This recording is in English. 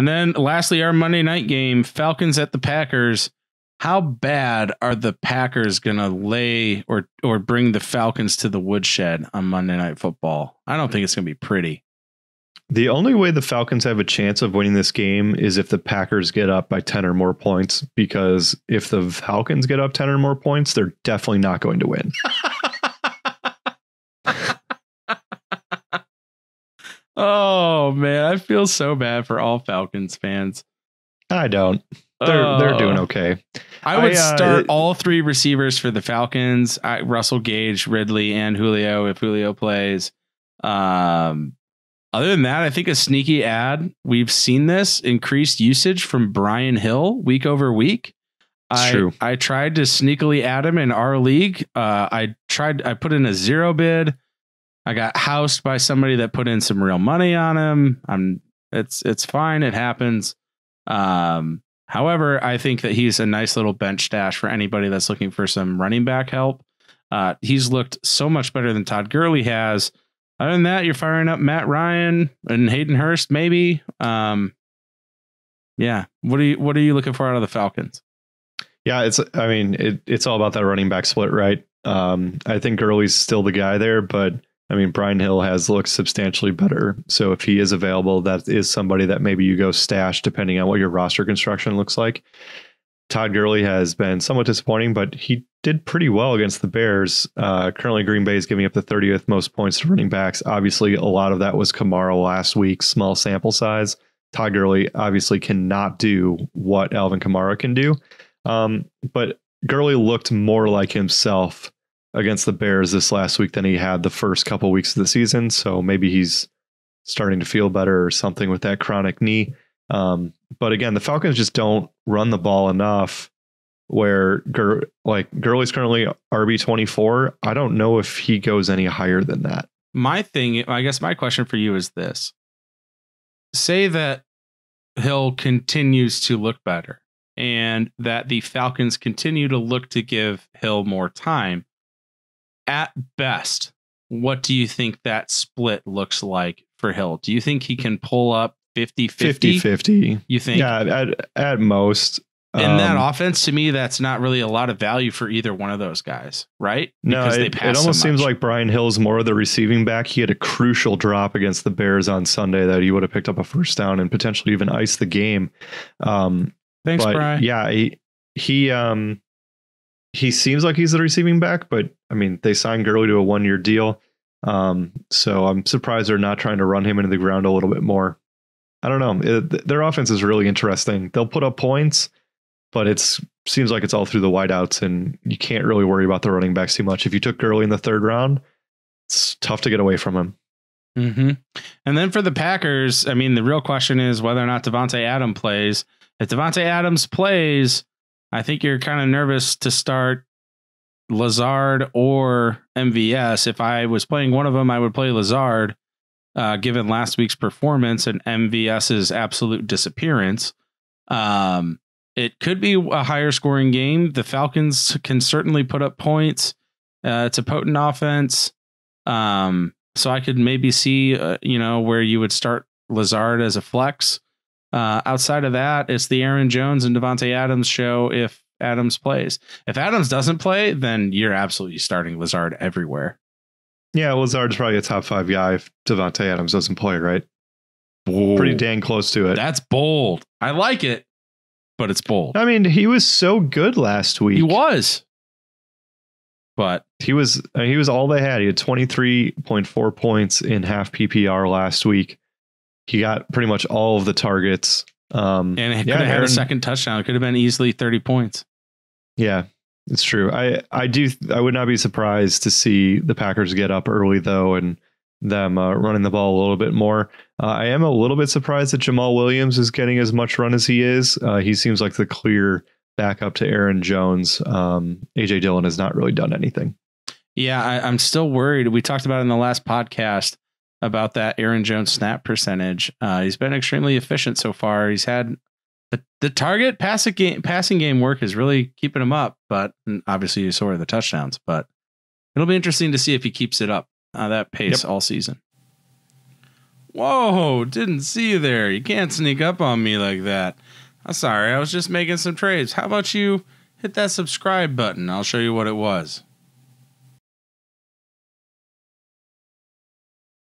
And then lastly, our Monday night game, Falcons at the Packers. How bad are the Packers gonna lay or or bring the Falcons to the woodshed on Monday night football? I don't think it's gonna be pretty. The only way the Falcons have a chance of winning this game is if the Packers get up by 10 or more points, because if the Falcons get up 10 or more points, they're definitely not going to win. Oh man, I feel so bad for all Falcons fans. I don't. They're they're doing oh. okay. I would I, uh, start all three receivers for the Falcons: I, Russell Gage, Ridley, and Julio if Julio plays. Um, other than that, I think a sneaky ad. We've seen this increased usage from Brian Hill week over week. It's I, true. I tried to sneakily add him in our league. Uh, I tried. I put in a zero bid. I got housed by somebody that put in some real money on him. I'm it's it's fine. It happens. Um, however, I think that he's a nice little bench stash for anybody that's looking for some running back help. Uh, he's looked so much better than Todd Gurley has. Other than that, you're firing up Matt Ryan and Hayden Hurst, maybe. Um, yeah. What are you What are you looking for out of the Falcons? Yeah, it's. I mean, it, it's all about that running back split, right? Um, I think Gurley's still the guy there, but I mean, Brian Hill has looked substantially better. So if he is available, that is somebody that maybe you go stash depending on what your roster construction looks like. Todd Gurley has been somewhat disappointing, but he did pretty well against the Bears. Uh, currently, Green Bay is giving up the 30th most points to running backs. Obviously, a lot of that was Kamara last week, small sample size. Todd Gurley obviously cannot do what Alvin Kamara can do. Um, but Gurley looked more like himself against the Bears this last week than he had the first couple weeks of the season. So maybe he's starting to feel better or something with that chronic knee. Um, but again, the Falcons just don't run the ball enough. Where Gur- like Gurley's currently RB twenty four. I don't know if he goes any higher than that. My thing, I guess, my question for you is this: Say that Hill continues to look better, and that the Falcons continue to look to give Hill more time at best, what do you think that split looks like for Hill? Do you think he can pull up 50 50? 50 You think? Yeah, at, at most. In um, that offense, to me, that's not really a lot of value for either one of those guys, right? Because no, it, it almost so seems like Brian Hill is more of the receiving back. He had a crucial drop against the Bears on Sunday that he would have picked up a first down and potentially even iced the game. Um, Thanks, Brian. Yeah, he, he um, he seems like he's the receiving back, but I mean, they signed Gurley to a one year deal. Um, so I'm surprised they're not trying to run him into the ground a little bit more. I don't know. It, their offense is really interesting. They'll put up points, but it seems like it's all through the wideouts, and you can't really worry about the running backs too much. If you took Gurley in the third round, it's tough to get away from him. Mm-hmm. And then for the Packers, I mean, the real question is whether or not Devonte Adams plays. If Devonte Adams plays, I think you're kind of nervous to start Lazard or MVS. If I was playing one of them, I would play Lazard, uh, given last week's performance and MVS's absolute disappearance. Um, it could be a higher scoring game. The Falcons can certainly put up points. Uh, it's a potent offense. Um, so I could maybe see, uh, you know, where you would start Lazard as a flex. Uh, outside of that, it's the Aaron Jones and Devonte Adams show if Adams plays. If Adams doesn't play, then you're absolutely starting Lazard everywhere. Yeah, Lazard's probably a top five guy if Devonte Adams doesn't play, right? Pretty dang close to it. That's bold. I like it, but it's bold. I mean, he was so good last week. He was. But he was he was all they had. He had 23.4 points in half PPR last week. He got pretty much all of the targets. Um, and it yeah, could have had a second touchdown. It could have been easily 30 points. Yeah, it's true. I, I do. I would not be surprised to see the Packers get up early, though, and them uh, running the ball a little bit more. Uh, I am a little bit surprised that Jamal Williams is getting as much run as he is. Uh, he seems like the clear backup to Aaron Jones. Um, AJ Dillon has not really done anything. Yeah, I, am still worried. We talked about in the last podcast about that Aaron Jones snap percentage. Uh, he's been extremely efficient so far. He's had the, the target passing game, passing game work is really keeping him up, but obviously you saw the touchdowns, but it'll be interesting to see if he keeps it up uh, that pace yep. all season. Whoa, didn't see you there. You can't sneak up on me like that. I'm sorry, I was just making some trades. How about you hit that subscribe button? I'll show you what it was.